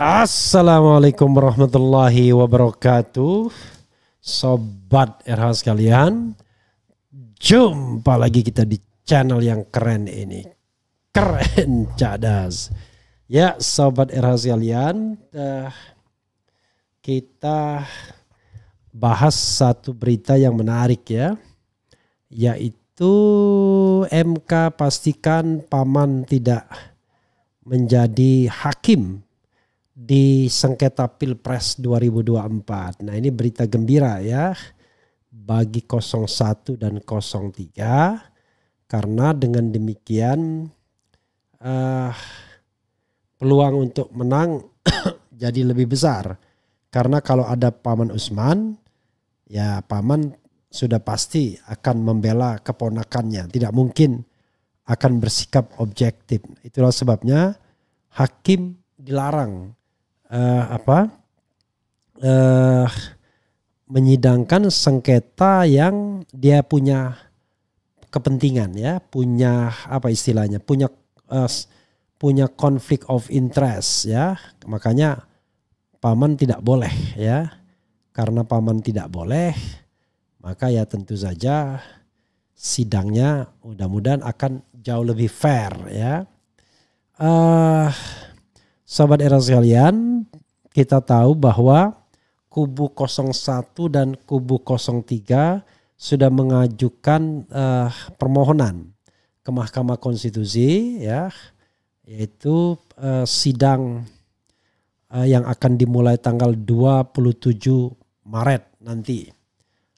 Assalamualaikum warahmatullahi wabarakatuh Sobat RH sekalian Jumpa lagi kita di channel yang keren ini Keren cadas Ya Sobat RH sekalian eh, Kita bahas satu berita yang menarik ya Yaitu MK pastikan paman tidak menjadi hakim di sengketa Pilpres 2024. Nah ini berita gembira ya bagi 01 dan 03 karena dengan demikian uh, peluang untuk menang jadi lebih besar. Karena kalau ada Paman Usman ya Paman sudah pasti akan membela keponakannya. Tidak mungkin akan bersikap objektif. Itulah sebabnya hakim dilarang uh, apa uh, menyidangkan sengketa yang dia punya kepentingan ya, punya apa istilahnya, punya uh, punya konflik of interest ya. Makanya paman tidak boleh ya. Karena paman tidak boleh, maka ya tentu saja sidangnya mudah-mudahan akan jauh lebih fair ya. Uh, sahabat era sekalian, kita tahu bahwa kubu 01 dan kubu 03 sudah mengajukan uh, permohonan ke Mahkamah Konstitusi ya yaitu uh, sidang uh, yang akan dimulai tanggal 27 Maret nanti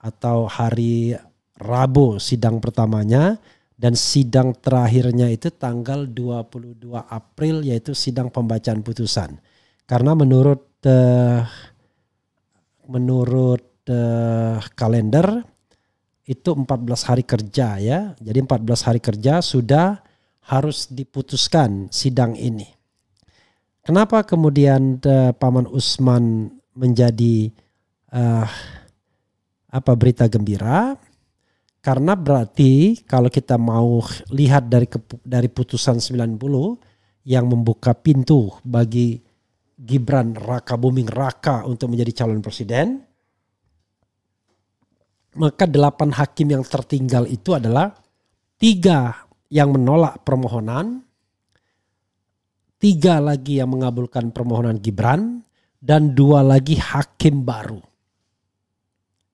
atau hari Rabu sidang pertamanya dan sidang terakhirnya itu tanggal 22 April yaitu sidang pembacaan putusan. Karena menurut uh, menurut uh, kalender itu 14 hari kerja ya. Jadi 14 hari kerja sudah harus diputuskan sidang ini. Kenapa kemudian uh, Paman Usman menjadi uh, apa berita gembira? Karena berarti kalau kita mau lihat dari dari putusan 90 yang membuka pintu bagi Gibran Raka Buming Raka untuk menjadi calon presiden, maka delapan hakim yang tertinggal itu adalah tiga yang menolak permohonan, tiga lagi yang mengabulkan permohonan Gibran, dan dua lagi hakim baru.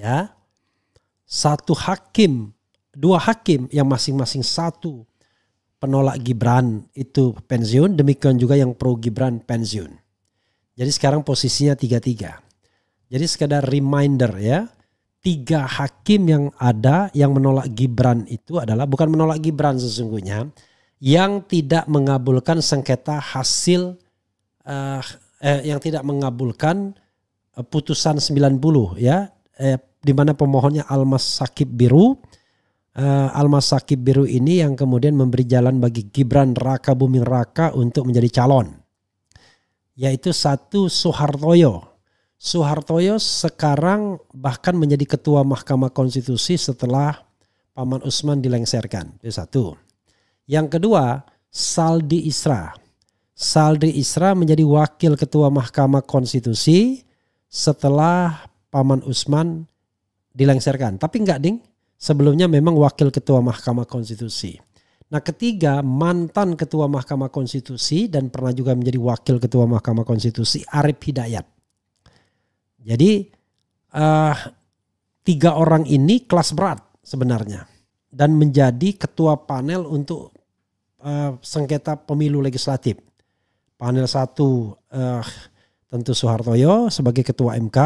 Ya, satu hakim, dua hakim yang masing-masing satu penolak Gibran itu pensiun, demikian juga yang pro Gibran pensiun. Jadi sekarang posisinya tiga-tiga. Jadi sekedar reminder ya, tiga hakim yang ada yang menolak Gibran itu adalah bukan menolak Gibran sesungguhnya, yang tidak mengabulkan sengketa hasil uh, eh, yang tidak mengabulkan eh, putusan 90 ya eh, di mana pemohonnya Almas Sakib Biru. Uh, Almas Sakib Biru ini yang kemudian memberi jalan bagi Gibran Raka Buming Raka untuk menjadi calon. Yaitu satu Soehartoyo. Soehartoyo sekarang bahkan menjadi ketua Mahkamah Konstitusi setelah Paman Usman dilengserkan. Itu satu. Yang kedua, Saldi Isra. Saldi Isra menjadi wakil ketua Mahkamah Konstitusi setelah Paman Usman dilengsarkan. Tapi enggak ding, sebelumnya memang wakil ketua Mahkamah Konstitusi. Nah ketiga mantan ketua Mahkamah Konstitusi dan pernah juga menjadi wakil ketua Mahkamah Konstitusi Arif Hidayat. Jadi uh, tiga orang ini kelas berat sebenarnya dan menjadi ketua panel untuk uh, sengketa pemilu legislatif. Panel satu uh, tentu Soehartoyo sebagai ketua MK,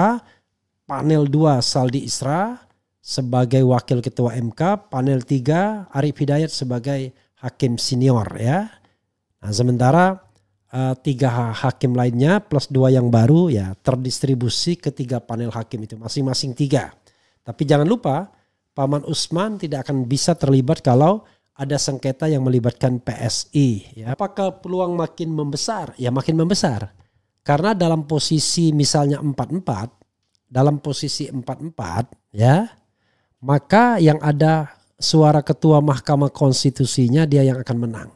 panel 2 Saldi Isra sebagai wakil ketua MK, panel 3 Arif Hidayat sebagai hakim senior ya. Nah, sementara uh, tiga hakim lainnya plus dua yang baru ya terdistribusi ke tiga panel hakim itu masing-masing tiga. Tapi jangan lupa Paman Usman tidak akan bisa terlibat kalau ada sengketa yang melibatkan PSI. Ya. Apakah peluang makin membesar? Ya makin membesar. Karena dalam posisi misalnya 44, dalam posisi 44 ya maka yang ada suara ketua mahkamah konstitusinya dia yang akan menang.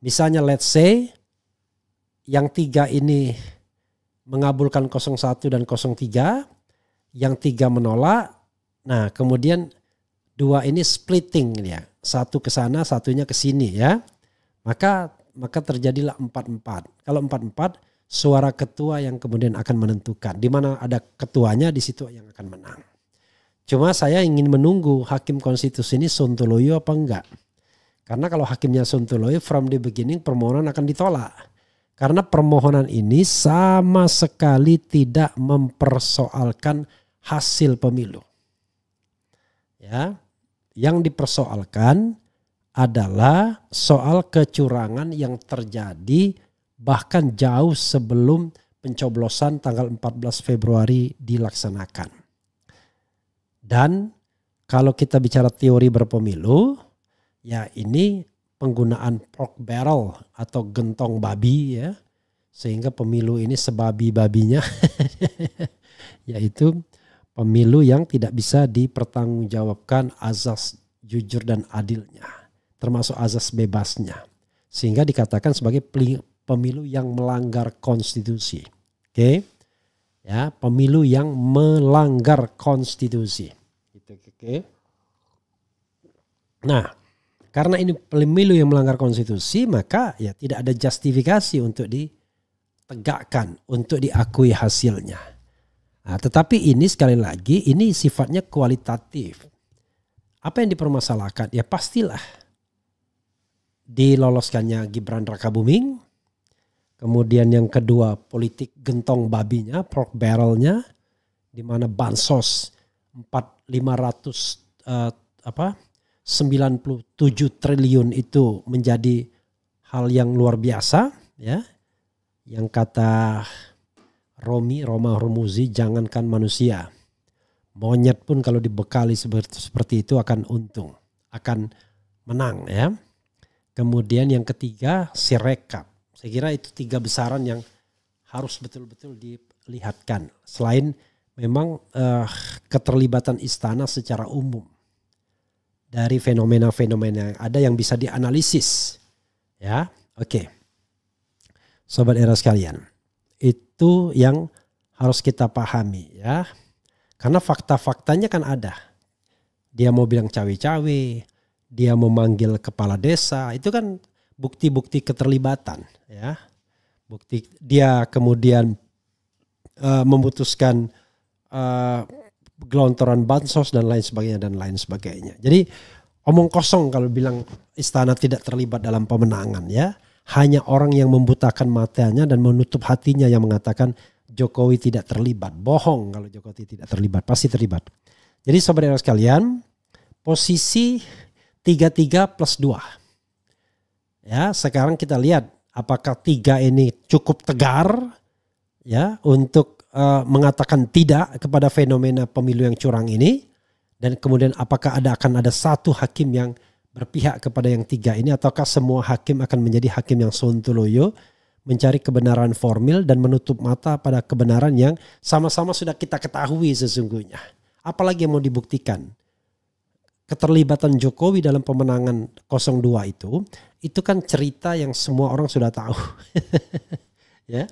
Misalnya let's say yang tiga ini mengabulkan 01 dan 03, yang tiga menolak. Nah kemudian dua ini splitting ya, satu ke sana, satunya ke sini ya. Maka maka terjadilah 44. Kalau 44 suara ketua yang kemudian akan menentukan. Di mana ada ketuanya di situ yang akan menang. Cuma saya ingin menunggu hakim konstitusi ini Sontoloyo apa enggak. Karena kalau hakimnya Sontoloyo from the beginning permohonan akan ditolak. Karena permohonan ini sama sekali tidak mempersoalkan hasil pemilu. Ya, yang dipersoalkan adalah soal kecurangan yang terjadi bahkan jauh sebelum pencoblosan tanggal 14 Februari dilaksanakan. Dan kalau kita bicara teori berpemilu, ya ini penggunaan pork barrel atau gentong babi ya, sehingga pemilu ini sebabi-babinya, yaitu pemilu yang tidak bisa dipertanggungjawabkan azas jujur dan adilnya, termasuk azas bebasnya. Sehingga dikatakan sebagai pemilu yang melanggar konstitusi. Oke. Okay? Ya, pemilu yang melanggar konstitusi. Gitu, oke. Okay? Nah, karena ini pemilu yang melanggar konstitusi, maka ya tidak ada justifikasi untuk ditegakkan, untuk diakui hasilnya. Nah, tetapi ini sekali lagi ini sifatnya kualitatif. Apa yang dipermasalahkan? Ya pastilah diloloskannya Gibran Rakabuming. Kemudian yang kedua politik gentong babinya, pork barrelnya, di mana bansos 4 500 uh, apa 97 triliun itu menjadi hal yang luar biasa ya. Yang kata Romi Roma Hormuzi jangankan manusia. Monyet pun kalau dibekali seperti, seperti itu akan untung, akan menang ya. Kemudian yang ketiga sirekap saya kira itu tiga besaran yang harus betul-betul dilihatkan. Selain memang uh, keterlibatan istana secara umum dari fenomena-fenomena yang ada yang bisa dianalisis. Ya, oke. Okay. Sobat era sekalian, itu yang harus kita pahami ya. Karena fakta-faktanya kan ada. Dia mau bilang cawe-cawe, dia memanggil kepala desa, itu kan bukti-bukti keterlibatan ya bukti dia kemudian uh, memutuskan uh, gelontoran bansos dan lain sebagainya dan lain sebagainya jadi omong kosong kalau bilang istana tidak terlibat dalam pemenangan ya hanya orang yang membutakan matanya dan menutup hatinya yang mengatakan Jokowi tidak terlibat bohong kalau Jokowi tidak terlibat pasti terlibat jadi sobat sekalian posisi tiga tiga plus dua Ya, sekarang kita lihat apakah tiga ini cukup tegar ya untuk uh, mengatakan tidak kepada fenomena pemilu yang curang ini dan kemudian apakah ada akan ada satu hakim yang berpihak kepada yang tiga ini ataukah semua hakim akan menjadi hakim yang sontoloyo mencari kebenaran formil dan menutup mata pada kebenaran yang sama-sama sudah kita ketahui sesungguhnya. Apalagi yang mau dibuktikan? keterlibatan Jokowi dalam pemenangan 02 itu itu kan cerita yang semua orang sudah tahu. ya.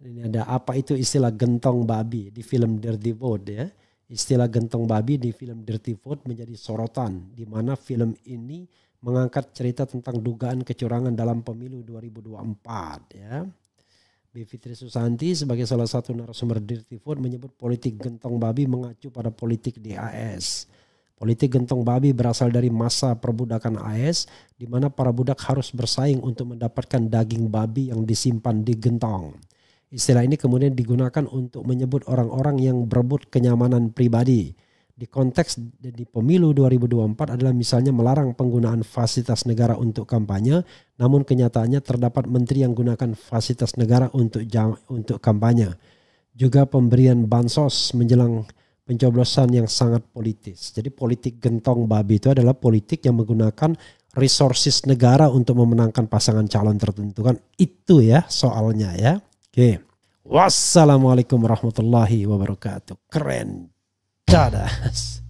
Ini ada apa itu istilah gentong babi di film Dirty Boat ya. Istilah gentong babi di film Dirty Boat menjadi sorotan di mana film ini mengangkat cerita tentang dugaan kecurangan dalam pemilu 2024 ya. B. Susanti sebagai salah satu narasumber Dirty Vote menyebut politik gentong babi mengacu pada politik DAS Politik gentong babi berasal dari masa perbudakan AS, e di mana para budak harus bersaing untuk mendapatkan daging babi yang disimpan di gentong. Istilah ini kemudian digunakan untuk menyebut orang-orang yang berebut kenyamanan pribadi. Di konteks di pemilu 2024 adalah misalnya melarang penggunaan fasilitas negara untuk kampanye, namun kenyataannya terdapat menteri yang gunakan fasilitas negara untuk untuk kampanye. Juga pemberian bansos menjelang pencoblosan yang sangat politis. Jadi politik gentong babi itu adalah politik yang menggunakan resources negara untuk memenangkan pasangan calon tertentu kan itu ya soalnya ya. Oke. Wassalamualaikum warahmatullahi wabarakatuh. Keren. Dadah.